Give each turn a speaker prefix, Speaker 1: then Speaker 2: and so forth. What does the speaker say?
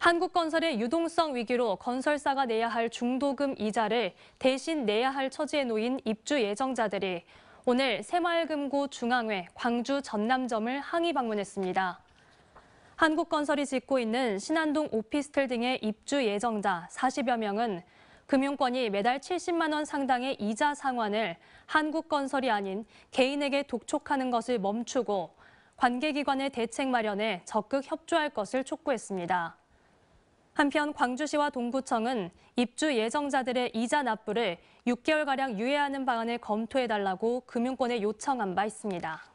Speaker 1: 한국건설의 유동성 위기로 건설사가 내야 할 중도금 이자를 대신 내야 할 처지에 놓인 입주 예정자들이 오늘 새마을금고 중앙회 광주 전남점을 항의 방문했습니다. 한국건설이 짓고 있는 신안동 오피스텔 등의 입주 예정자 40여 명은 금융권이 매달 70만 원 상당의 이자 상환을 한국건설이 아닌 개인에게 독촉하는 것을 멈추고 관계기관의 대책 마련에 적극 협조할 것을 촉구했습니다. 한편 광주시와 동구청은 입주 예정자들의 이자 납부를 6개월가량 유예하는 방안을 검토해달라고 금융권에 요청한 바 있습니다.